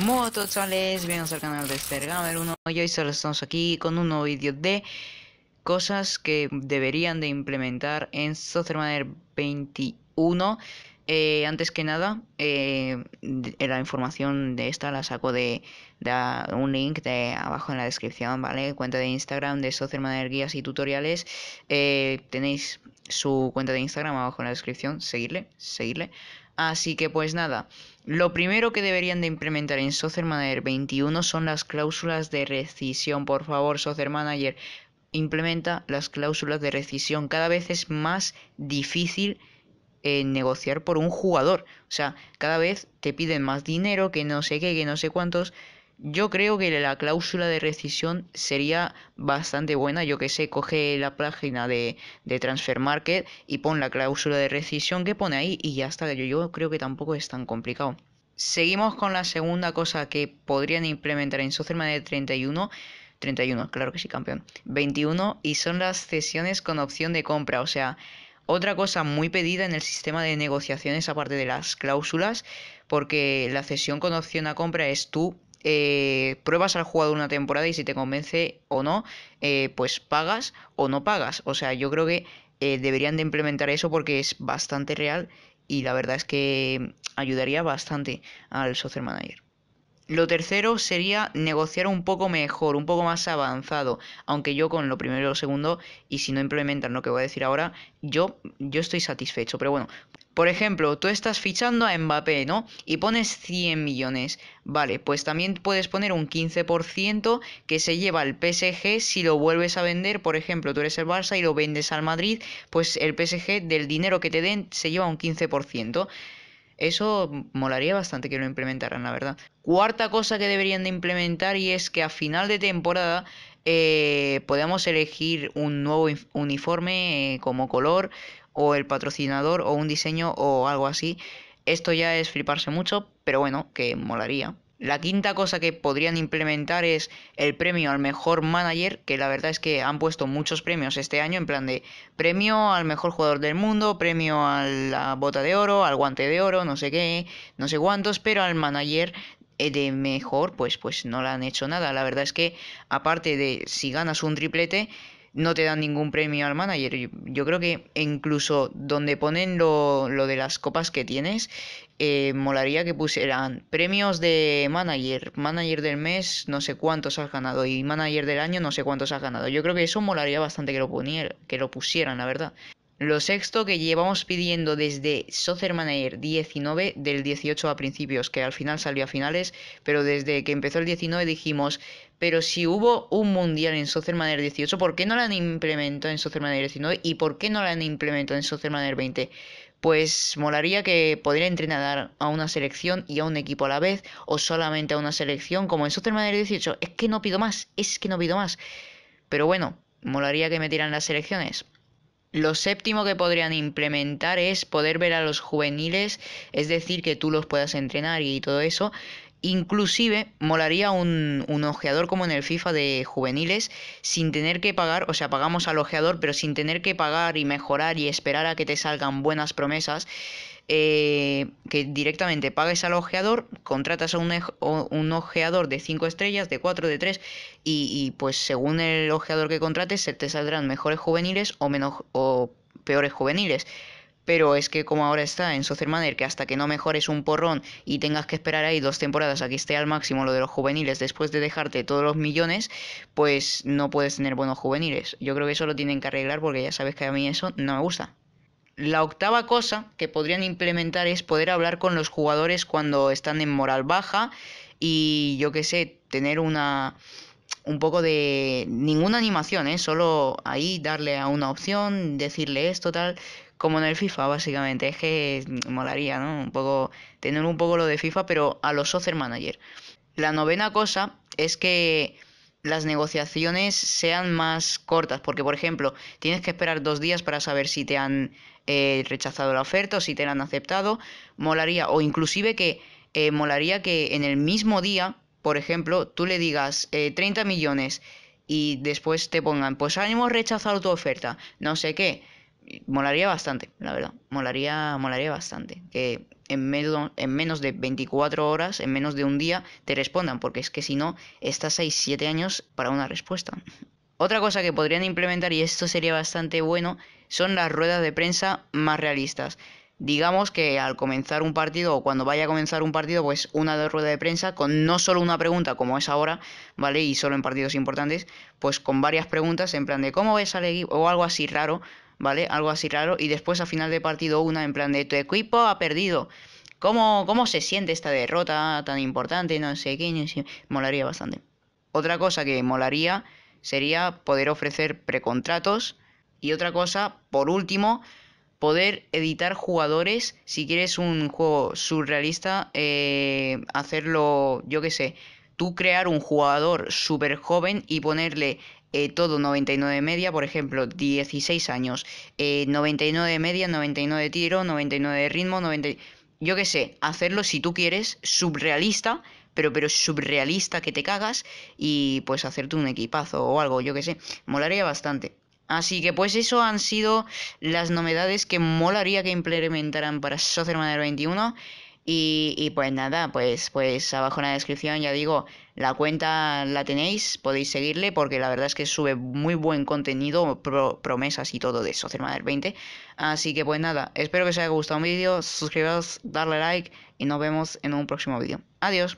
Motochales, bienvenidos al canal de Esther 1 y hoy solo estamos aquí con un nuevo vídeo de cosas que deberían de implementar en Software 21 eh, antes que nada, eh, la información de esta la saco de, un link de abajo en la descripción, ¿vale? Cuenta de Instagram de Sotermanner Guías y Tutoriales. Eh, tenéis su cuenta de Instagram abajo en la descripción, seguirle, seguirle. Así que pues nada, lo primero que deberían de implementar en Soccer Manager 21 son las cláusulas de rescisión. Por favor, Soccer Manager, implementa las cláusulas de rescisión. Cada vez es más difícil eh, negociar por un jugador. O sea, cada vez te piden más dinero, que no sé qué, que no sé cuántos. Yo creo que la cláusula de rescisión sería bastante buena. Yo que sé, coge la página de, Transfer Market y pon la cláusula de rescisión que pone ahí y ya está. Yo, yo creo que tampoco es tan complicado. Seguimos con la segunda cosa que podrían implementar en Social Manager 31. 31, claro que sí, campeón. 21 y son las cesiones con opción de compra. O sea, otra cosa muy pedida en el sistema de negociaciones, aparte de las cláusulas, porque la cesión con opción a compra es tú eh, pruebas al jugador una temporada y si te convence o no, eh, pues pagas o no pagas. O sea, yo creo que eh, deberían de implementar eso porque es bastante real y la verdad es que ayudaría bastante al Social Manager. Lo tercero sería negociar un poco mejor, un poco más avanzado. Aunque yo con lo primero y lo segundo, y si no implementan lo que voy a decir ahora, yo, yo estoy satisfecho. Pero bueno, por ejemplo, tú estás fichando a Mbappé, ¿no? Y pones 100 millones. Vale, pues también puedes poner un 15% que se lleva el PSG si lo vuelves a vender. Por ejemplo, tú eres el Barça y lo vendes al Madrid, pues el PSG del dinero que te den se lleva un 15%. Eso molaría bastante que lo implementaran, la verdad. Cuarta cosa que deberían de implementar y es que a final de temporada eh, podamos elegir un nuevo uniforme eh, como color o el patrocinador o un diseño o algo así. Esto ya es fliparse mucho, pero bueno, que molaría. La quinta cosa que podrían implementar es el premio al mejor manager, que la verdad es que han puesto muchos premios este año, en plan de premio al mejor jugador del mundo, premio a la bota de oro, al guante de oro, no sé qué, no sé cuántos, pero al manager eh, de mejor, pues, pues no le han hecho nada. La verdad es que aparte de si ganas un triplete, no te dan ningún premio al manager. Yo, creo que incluso donde ponen lo, de las copas que tienes, eh, molaría que pusieran premios de manager, manager del mes, no sé cuántos has ganado, y manager del año, no sé cuántos has ganado. Yo creo que eso molaría bastante que lo, que lo pusieran, la verdad. Lo sexto que llevamos pidiendo desde Manager 19, del 18 a principios, que al final salió a finales, pero desde que empezó el 19 dijimos, pero si hubo un mundial en Manager 18, ¿por qué no lo han implementado en Manager 19 y por qué no lo han implementado en Manager 20? Pues molaría que pudiera entrenar a una selección y a un equipo a la vez, o solamente a una selección, como en Manager 18. Es que no pido más, es que no pido más. Pero bueno, molaría que metieran las selecciones. Lo séptimo que podrían implementar es poder ver a los juveniles, es decir, que tú los puedas entrenar y todo eso. Inclusive molaría un, un, ojeador como en el FIFA de juveniles sin tener que pagar, o sea, pagamos al ojeador, pero sin tener que pagar y mejorar y esperar a que te salgan buenas promesas, eh, que directamente pagues al ojeador, contratas a un, ojeador de 5 estrellas, de 4, de 3, y, pues según el ojeador que contrates, se te saldrán mejores juveniles o, menos, o peores juveniles. Pero es que como ahora está en Social Manager que hasta que no mejores un porrón y tengas que esperar ahí dos temporadas a que esté al máximo lo de los juveniles después de dejarte todos los millones, pues no puedes tener buenos juveniles. Yo creo que eso lo tienen que arreglar porque ya sabes que a mí eso no me gusta. La octava cosa que podrían implementar es poder hablar con los jugadores cuando están en moral baja y yo qué sé, tener una un poco de ninguna animación, ¿eh? solo ahí darle a una opción, decirle esto, tal, como en el FIFA básicamente, es que molaría, ¿no? Un poco tener un poco lo de FIFA pero a los soccer manager. La novena cosa es que las negociaciones sean más cortas, porque por ejemplo, tienes que esperar dos días para saber si te han eh, rechazado la oferta o si te la han aceptado, molaría, o inclusive que eh, molaría que en el mismo día, por ejemplo, tú le digas 30 eh, millones y después te pongan, pues hemos rechazado tu oferta, no sé qué, molaría bastante, la verdad. Molaría, molaría bastante. Que en, en menos de 24 horas, en menos de un día, te respondan. Porque es que si no, estás 6-7 años para una respuesta. Otra cosa que podrían implementar, y esto sería bastante bueno, son las ruedas de prensa más realistas. Digamos que al comenzar un partido o cuando vaya a comenzar un partido, pues una de rueda de prensa con no solo una pregunta como es ahora, ¿vale? Y solo en partidos importantes, pues con varias preguntas en plan de cómo ves al equipo o algo así raro, ¿vale? Algo así raro. Y después a final de partido una en plan de tu equipo ha perdido. ¿Cómo, cómo se siente esta derrota tan importante? No sé qué, molaría bastante. Otra cosa que molaría sería poder ofrecer precontratos. Y otra cosa, por último, poder editar jugadores. Si quieres un juego surrealista, eh, hacerlo, yo qué sé, tú crear un jugador súper joven y ponerle eh, todo 99 media, por ejemplo, 16 años, eh, 99 media, 99 tiro, 99 de ritmo, 90... Yo qué sé, hacerlo si tú quieres, subrealista, pero, pero subrealista que te cagas y pues hacerte un equipazo o algo, yo qué sé, molaría bastante. Así que pues eso han sido las novedades que molaría que implementaran para Soccer Manager 21. Y, y, pues nada, pues, pues abajo en la descripción ya digo, la cuenta la tenéis, podéis seguirle porque la verdad es que sube muy buen contenido, promesas y todo de eso, del 20. Así que pues nada, espero que os haya gustado el vídeo, suscribiros, darle like y nos vemos en un próximo vídeo. Adiós.